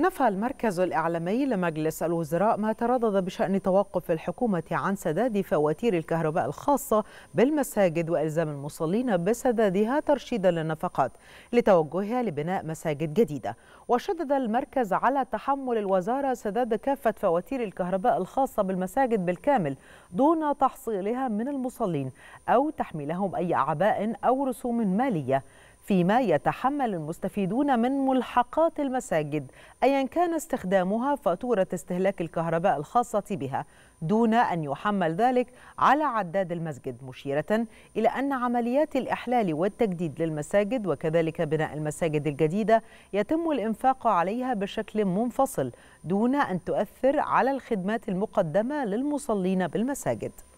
نفى المركز الإعلامي لمجلس الوزراء ما تردد بشأن توقف الحكومة عن سداد فواتير الكهرباء الخاصة بالمساجد وإلزام المصلين بسدادها ترشيدا للنفقات لتوجهها لبناء مساجد جديدة وشدد المركز على تحمل الوزارة سداد كافة فواتير الكهرباء الخاصة بالمساجد بالكامل دون تحصيلها من المصلين أو تحميلهم أي أعباء أو رسوم مالية فيما يتحمل المستفيدون من ملحقات المساجد أيا كان استخدامها فاتورة استهلاك الكهرباء الخاصة بها دون أن يحمل ذلك على عداد المسجد مشيرة إلى أن عمليات الإحلال والتجديد للمساجد وكذلك بناء المساجد الجديدة يتم الإنفاق عليها بشكل منفصل دون أن تؤثر على الخدمات المقدمة للمصلين بالمساجد